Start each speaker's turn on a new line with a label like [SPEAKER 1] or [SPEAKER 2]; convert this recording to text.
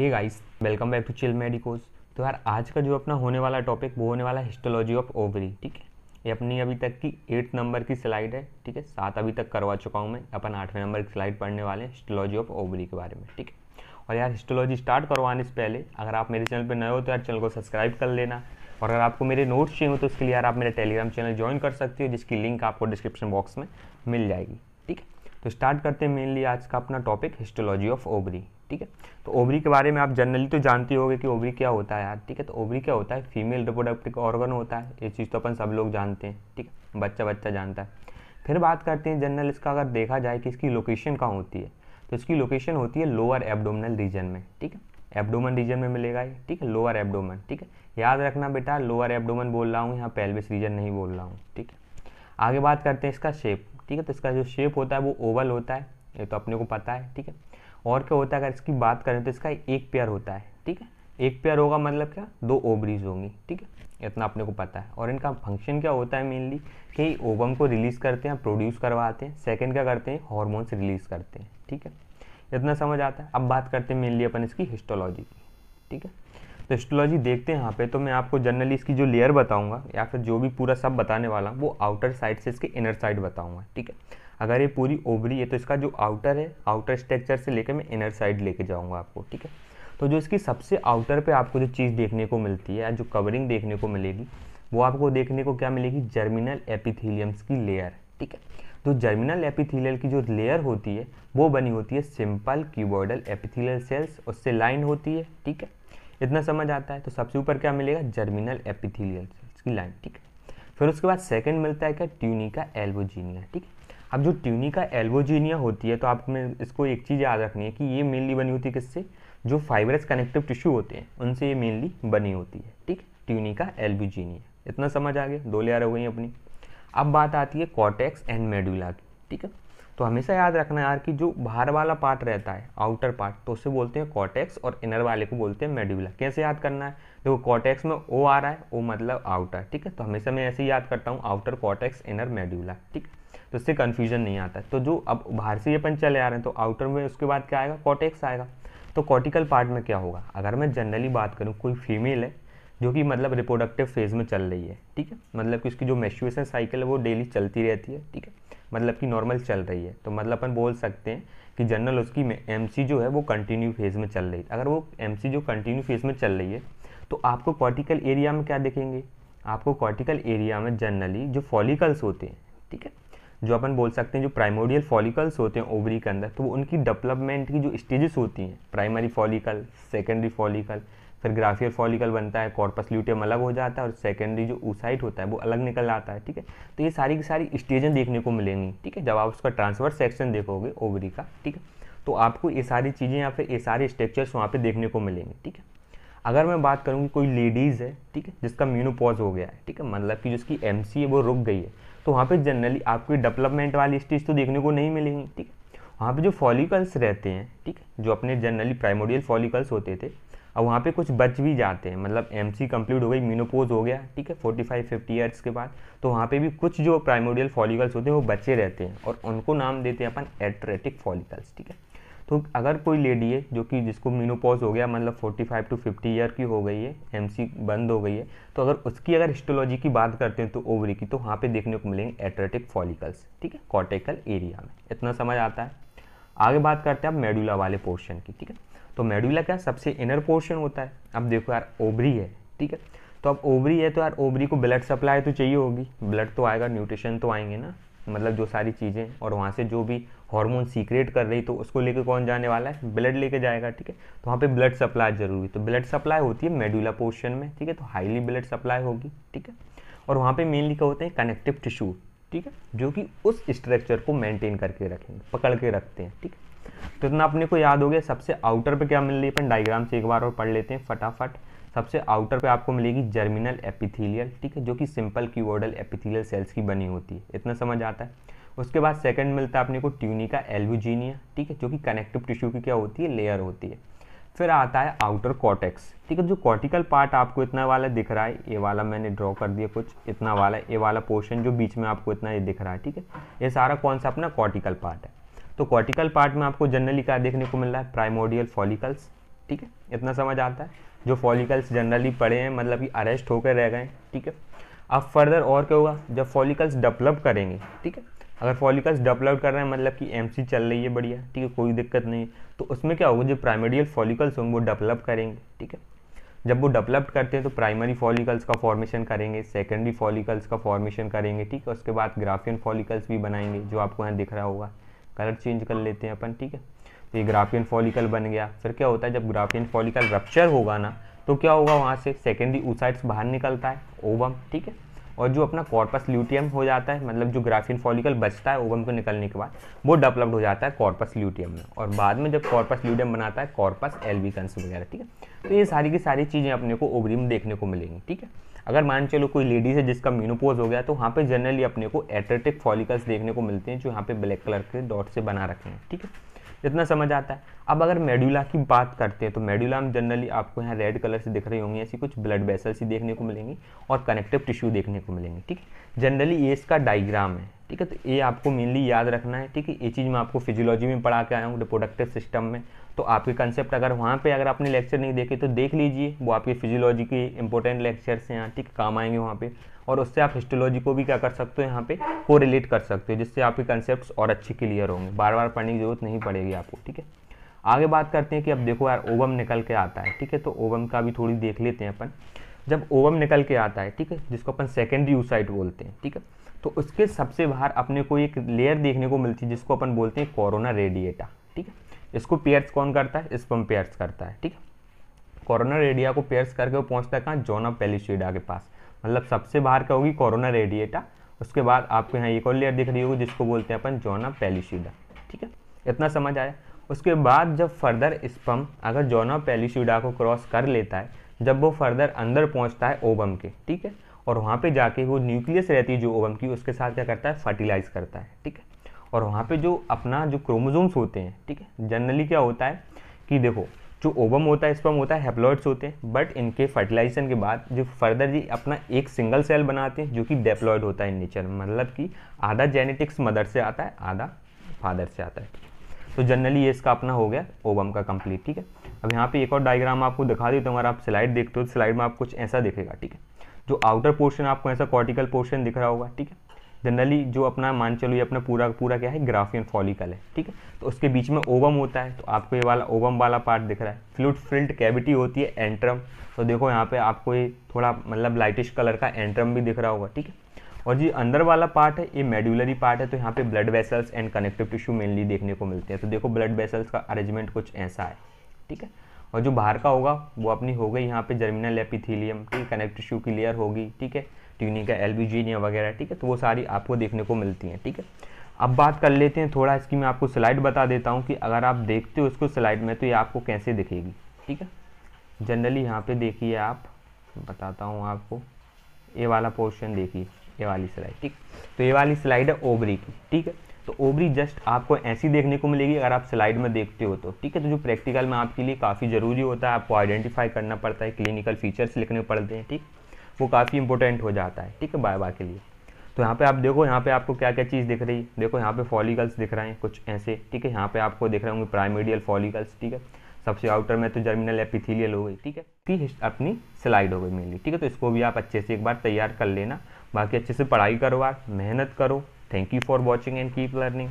[SPEAKER 1] Hey guys welcome back to chill medicos तो यार आज का जो अपना होने वाला टॉपिक वो होने वाला हिस्टोलॉजी ऑफ ओवरी ठीक है ये अपनी अभी तक की एट नंबर की स्लाइड है ठीक है सात अभी तक करवा चुका हूँ मैं अपन आठवें नंबर की स्लाइड पढ़ने वाले हैं हिस्टोलॉजी ऑफ ओवरी के बारे में ठीक है और यार हिस्टोलॉजी स्टार्ट करवाने से पहले अगर आप मेरे चैनल पर नए हो तो यार चैनल को सब्सक्राइब कर लेना और अगर आपको मेरे नोट्स चाहिए हो तो उसके लिए यार आप मेरा टेलीग्राम चैनल ज्वाइन कर सकते हो जिसकी लिंक आपको डिस्क्रिप्शन बॉक्स में मिल जाएगी ठीक है तो स्टार्ट करते हैं मेनली आज का अपना टॉपिक हिस्टोलॉजी ऑफ ओवरी ठीक है तो ओवरी के बारे में आप जनरली तो जानते होगे कि ओवरी क्या होता है यार ठीक है तो ओवरी क्या होता है फीमेल रिपोडक्टिव ऑर्गन होता है ये चीज़ तो अपन सब लोग जानते हैं ठीक है बच्चा बच्चा जानता है फिर बात करते हैं जनरल इसका अगर देखा जाए कि इसकी लोकेशन कहाँ होती है तो इसकी लोकेशन होती है लोअर एबडोमनल रीजन में ठीक है एबडोमन रीजन में मिलेगा ये ठीक है लोअर एबडोमन ठीक है याद रखना बेटा लोअर एबडोमन बोल रहा हूँ यहाँ पेल्विस रीजन नहीं बोल रहा हूँ ठीक है आगे बात करते हैं इसका शेप ठीक है तो इसका जो शेप होता है वो ओवल होता है ये तो अपने को पता है ठीक है और क्या होता है अगर इसकी बात करें तो इसका एक पेयर होता है ठीक है एक पेयर होगा मतलब क्या दो ओबरीज होंगी ठीक है इतना अपने को पता है और इनका फंक्शन क्या होता है मेनली कि ओवम को रिलीज़ करते हैं प्रोड्यूस करवाते हैं सेकेंड क्या करते हैं हॉर्मोन्स रिलीज़ करते हैं ठीक है इतना समझ आता है अब बात करते हैं मेनली अपन इसकी हिस्टोलॉजी की ठीक है तो हिस्टोलॉजी देखते हैं यहाँ पे तो मैं आपको जनरली इसकी जो लेयर बताऊंगा या फिर जो भी पूरा सब बताने वाला वो आउटर साइड से इसके इनर साइड बताऊंगा ठीक है अगर ये पूरी ओवरी है तो इसका जो आउटर है आउटर स्ट्रक्चर से लेकर मैं इनर साइड लेके जाऊँगा आपको ठीक है तो जो इसकी सबसे आउटर पे आपको जो चीज़ देखने को मिलती है जो कवरिंग देखने को मिलेगी वो आपको देखने को क्या मिलेगी जर्मिनल एपिथीलियम्स की लेयर ठीक है तो जर्मिनल एपिथीलियल की जो लेयर होती है वो बनी होती है सिंपल क्यूबॉर्डल एपिथीलियल सेल्स उससे लाइन होती है ठीक है इतना समझ आता है तो सबसे ऊपर क्या मिलेगा जर्मिनल एपिथीलियल सेल्स की लाइन ठीक है फिर उसके बाद सेकंड मिलता है क्या ट्यूनिका एल्वोजीनिया ठीक है अब जो ट्यूनिका एल्वोजीनिया होती है तो आप में इसको एक चीज़ याद रखनी है कि ये मेनली बनी होती है किससे जो फाइबरस कनेक्टिव टिश्यू होते हैं उनसे ये मेनली बनी होती है ठीक ट्यूनिका एल्बोजीनिया इतना समझ आ गया दो ले रहे हो गई अपनी अब बात आती है कॉटेक्स एंड मेडुला की ठीक है तो हमेशा याद रखना यार कि जो बाहर वाला पार्ट रहता है आउटर पार्ट तो उसे बोलते हैं कॉटेक्स और इनर वाले को बोलते हैं मेड्यूला कैसे याद करना है देखो कॉटेक्स में ओ आ रहा है ओ मतलब आउटर ठीक है तो हमेशा मैं ऐसे ही याद करता हूँ आउटर कॉटेक्स इनर मेड्यूला ठीक तो इससे कन्फ्यूजन नहीं आता तो जो अब बाहर से ये अपन चले आ रहे हैं तो आउटर में उसके बाद क्या आएगा कॉटेक्स आएगा तो कॉटिकल पार्ट में क्या होगा अगर मैं जनरली बात करूँ कोई फीमेल है जो कि मतलब रिप्रोडक्टिव फेज़ में चल रही है ठीक है मतलब कि उसकी जो मेस्ट्रुएशन साइकिल है वो डेली चलती रहती है ठीक है मतलब कि नॉर्मल चल रही है तो मतलब अपन बोल सकते हैं कि जनरल उसकी एम जो है वो कंटिन्यू फेज में चल रही है अगर वो एम जो कंटिन्यू फेज में चल रही है तो आपको कॉर्टिकल एरिया में क्या देखेंगे आपको कॉर्टिकल एरिया में जनरली जो फॉलिकल्स होते हैं ठीक है जो अपन बोल सकते हैं जो प्राइमोडियल फॉलिकल्स होते हैं ओवरी के अंदर तो वो उनकी डेवलपमेंट की जो स्टेजेस होती हैं प्राइमरी फॉलिकल सेकेंडरी फॉलिकल फिर ग्राफियल फॉलिकल बनता है कॉर्पस ल्यूटियम अलग हो जाता है और सेकेंडरी जो ऊसाइट होता है वो अलग निकल आता है ठीक है तो ये सारी की सारी स्टेजें देखने को मिलेंगी ठीक है जब आप उसका ट्रांसफर सेक्शन देखोगे ओवरी का ठीक है तो आपको ये सारी चीज़ें या फिर ये सारे स्ट्रक्चर्स वहाँ पर देखने को मिलेंगे ठीक है अगर मैं बात करूँगी कोई लेडीज़ है ठीक है जिसका म्यूनोपॉज हो गया है ठीक है मतलब कि जिसकी एम है वो रुक गई है तो वहाँ पर जनरली आपको डेवलपमेंट वाली स्टेज तो देखने को नहीं मिलेंगी ठीक है वहाँ पर जो फॉलिकल्स रहते हैं ठीक है जो अपने जनरली प्राइमोडियल फॉलिकल्स होते थे अब वहाँ पे कुछ बच भी जाते हैं मतलब एम सी कम्प्लीट हो गई मीनोपोज हो गया ठीक है फोर्टी फाइव फिफ्टी ईयर्स के बाद तो वहाँ पे भी कुछ जो प्राइमोडियल फॉलिकल्स होते हैं वो बचे रहते हैं और उनको नाम देते हैं अपन एट्रेटिक फॉलिकल्स ठीक है तो अगर कोई लेडी है जो कि जिसको मीनोपोज हो गया मतलब 45 टू 50 ईयर की हो गई है एम बंद हो गई है तो अगर उसकी अगर हिस्टोलॉजी की बात करते हैं तो ओवरी की तो वहाँ पर देखने को मिलेंगे एट्रेटिक फॉलिकल्स ठीक है कॉटेकल एरिया में इतना समझ आता है आगे बात करते हैं आप मेडुला वाले पोर्शन की ठीक है तो मेडुला का सबसे इनर पोर्शन होता है अब देखो यार ओबरी है ठीक है तो अब ओबरी है तो यार ओबरी को ब्लड सप्लाई तो चाहिए होगी ब्लड तो आएगा न्यूट्रिशन तो आएंगे ना मतलब जो सारी चीज़ें और वहाँ से जो भी हार्मोन सीक्रेट कर रही तो उसको लेके कौन जाने वाला है ब्लड लेके जाएगा ठीक है तो वहाँ पे ब्लड सप्लाई जरूरी तो ब्लड सप्लाई होती है मेडुला पोर्शन में ठीक है तो हाईली ब्लड सप्लाई होगी ठीक है और वहाँ पे मेनली क्या होते हैं कनेक्टिव टिश्यू ठीक है जो कि उस स्ट्रक्चर को मेंटेन करके रखेंगे पकड़ के रखते हैं ठीक है तो इतना अपने को याद हो गया सबसे आउटर पे क्या मिल रही है अपन डायग्राम से एक बार और पढ़ लेते हैं फटाफट सबसे आउटर पे आपको मिलेगी जर्मिनल एपिथेलियल ठीक है जो कि सिंपल क्यूवर्डल एपिथेलियल सेल्स की बनी होती है इतना समझ आता है उसके बाद सेकंड मिलता है अपने को ट्यूनिका एल्वुजीनिया ठीक है जो कि कनेक्टिव टिश्यू की क्या होती है लेयर होती है फिर आता है आउटर कॉटेक्स ठीक है जो कॉर्टिकल पार्ट आपको इतना वाला दिख रहा है ये वाला मैंने ड्रॉ कर दिया कुछ इतना वाला ये वाला पोर्शन जो बीच में आपको इतना ये दिख रहा है ठीक है ये सारा कौन सा अपना कॉर्टिकल पार्ट है तो कॉर्टिकल पार्ट में आपको जनरली क्या देखने को मिल रहा है प्राइमोडियल फॉलिकल्स ठीक है इतना समझ आता है जो फॉलिकल्स जनरली पड़े हैं मतलब कि अरेस्ट होकर रह गए ठीक है अब फर्दर और क्या होगा जब फॉलिकल्स डेवलप करेंगे ठीक है अगर फॉलिकल्स डेवलप कर रहे हैं मतलब कि एम चल रही है बढ़िया ठीक है कोई दिक्कत नहीं तो उसमें क्या होगा जो प्राइमेडियल फॉलिकल्स होंगे वो डेवलप करेंगे ठीक है जब वो डेवलप करते हैं तो प्राइमरी फॉलिकल्स का फॉर्मेशन करेंगे सेकेंडरी फॉलिकल्स का फॉर्मेशन करेंगे ठीक है उसके बाद ग्राफियन फॉलिकल्स भी बनाएंगे जो आपको यहाँ दिख रहा होगा कलर चेंज कर लेते हैं अपन ठीक है तो ये ग्राफियन फॉलिकल बन गया फिर क्या होता है जब ग्राफियन फॉलिकल रप्चर होगा ना तो क्या होगा वहाँ से सेकेंडरी ऊसाइड्स बाहर निकलता है ओवम ठीक है और जो अपना कॉर्पस ल्यूटियम हो जाता है मतलब जो ग्राफिन फॉलिकल बचता है ओवम को निकलने के बाद वो डेवलप्ड हो जाता है कॉर्पस ल्यूटियम में और बाद में जब कॉर्पस ल्यूटियम बनाता है कॉर्पस एलवी कंस वगैरह ठीक है तो ये सारी की सारी चीज़ें अपने को ओवरी में देखने को मिलेंगी ठीक है अगर मान चलो कोई लेडीज है जिसका मीनोपोज हो गया तो वहाँ पर जनरली अपने को एट्रेटिक फॉलिकल्स देखने को मिलते हैं जो यहाँ पे ब्लैक कलर के डॉट से बना रखे हैं ठीक है इतना समझ आता है अब अगर मेड्यूला की बात करते हैं तो मेड्यूला में जनरली आपको यहाँ रेड कलर से दिख रही होंगी ऐसी कुछ ब्लड वेसल्स ही देखने को मिलेंगी और कनेक्टिव टिश्यू देखने को मिलेंगे ठीक है जनरली ये इसका डाइग्राम है ठीक है तो ये आपको मेनली याद रखना है ठीक है ये चीज़ मैं आपको फिजियोलॉजी में पढ़ा के आया हूँ रिपोडक्टिव सिस्टम में तो आपके कंसेप्ट अगर वहाँ पे अगर आपने लेक्चर नहीं देखे तो देख लीजिए वो आपके फिजियोलॉजी के इंपॉर्टेंट लेक्चर्स हैं यहाँ ठीक काम आएंगे वहाँ पे और उससे आप हिस्टोलॉजी को भी क्या कर सकते हो यहाँ पे को रिलेट कर सकते हो जिससे आपके कंसेप्ट और अच्छे क्लियर होंगे बार बार पढ़ने की जरूरत नहीं पड़ेगी आपको ठीक है आगे बात करते हैं कि अब देखो यार ओवम निकल के आता है ठीक है तो ओवम का भी थोड़ी देख लेते हैं अपन जब ओवम निकल के आता है ठीक है जिसको अपन सेकेंडरी यूसाइट बोलते हैं ठीक है तो उसके सबसे बाहर अपने को एक लेयर देखने को मिलती है जिसको अपन बोलते हैं कोरोना रेडिएटा ठीक है इसको पेयर्स कौन करता है स्पम पेयर्स करता है ठीक है कोरोना रेडिया को पेयर्स करके वो पहुंचता है कहाँ जोना पेलिशीडा के पास मतलब सबसे बाहर क्या होगी कोरोना रेडिएटा उसके बाद आपको यहाँ एक और लेयर दिख रही होगी जिसको बोलते हैं अपन जोना पेलिशीडा ठीक है इतना समझ आया उसके बाद जब फर्दर स्पम अगर जोना पेलिशीडा को क्रॉस कर लेता है जब वो फर्दर अंदर पहुँचता है ओबम के ठीक है और वहाँ पे जाके वो न्यूक्लियस रहती है जो ओवम की उसके साथ क्या करता है फर्टिलाइज करता है ठीक है और वहाँ पे जो अपना जो क्रोमोजोम्स होते हैं ठीक है जनरली क्या होता है कि देखो जो ओवम होता है स्पर्म होता है हेप्लॉइड्स होते हैं बट इनके फर्टिलाइजेशन के बाद जो फर्दर ये अपना एक सिंगल सेल बनाते हैं जो कि डेप्लॉयड होता है नेचर में मतलब कि आधा जेनेटिक्स मदर से आता है आधा फादर से आता है तो जनरली ये इसका अपना हो गया ओवम का कंप्लीट ठीक है अब यहाँ पे एक और डायग्राम आपको दिखा देता हूँ अगर आप स्लाइड देखते हो तो स्लाइड में आप कुछ ऐसा देखेगा ठीक है जो आउटर पोर्शन आपको ऐसा कॉर्टिकल पोर्शन दिख रहा होगा ठीक है जनरली जो अपना मान चलो ये अपना पूरा पूरा क्या है ग्राफियन फॉलिकल है ठीक है तो उसके बीच में ओवम होता है तो आपको ये वाला ओवम वाला पार्ट दिख रहा है फ्लूट फिल्ड कैविटी होती है एंट्रम तो देखो यहाँ पे आपको ये थोड़ा मतलब लाइटिश कलर का एंट्रम भी दिख रहा होगा ठीक है और ये अंदर वाला पार्ट है ये मेड्यूलरी पार्ट है तो यहाँ पे blood vessels and connective tissue mainly देखने को मिलते हैं तो देखो ब्लड वेसल्स का अरेंजमेंट कुछ ऐसा है ठीक है और जो बाहर का होगा वो अपनी हो गई यहाँ पे जर्मिनल एपिथीलियम ठीक है कनेक्ट टिश्यू की लेयर होगी ठीक है का एल वगैरह ठीक है तो वो सारी आपको देखने को मिलती हैं ठीक है अब बात कर लेते हैं थोड़ा इसकी मैं आपको स्लाइड बता देता हूँ कि अगर आप देखते हो इसको स्लाइड में तो ये आपको कैसे दिखेगी ठीक है जनरली यहाँ पर देखिए आप बताता हूँ आपको ये वाला पोर्शन देखिए ये वाली स्लाइड ठीक तो ये वाली स्लाइड है ओबरी की ठीक है तो ओबरी जस्ट आपको ऐसी देखने को मिलेगी अगर आप स्लाइड में देखते हो तो ठीक है तो जो प्रैक्टिकल में आपके लिए काफ़ी ज़रूरी होता है आपको आइडेंटिफाई करना पड़ता है क्लिनिकल फीचर्स लिखने पड़ते हैं ठीक वो काफ़ी इंपॉर्टेंट हो जाता है ठीक है बाय बाय के लिए तो यहाँ पे आप देखो यहाँ पे आपको क्या क्या चीज़ दिख रही है देखो यहाँ पे फॉलिकल्स दिख रहे हैं कुछ ऐसे ठीक है यहाँ पे आपको दिख रहे होंगे प्राइमेडियल फॉलिकल्स ठीक है सबसे आउटर में तो जर्मिनल एपिथेलियल हो गई ठीक है फिर अपनी स्लाइड हो गई मेनली ठीक है तो इसको भी आप अच्छे से एक बार तैयार कर लेना बाकी अच्छे से पढ़ाई करो आप मेहनत करो Thank you for watching and keep learning.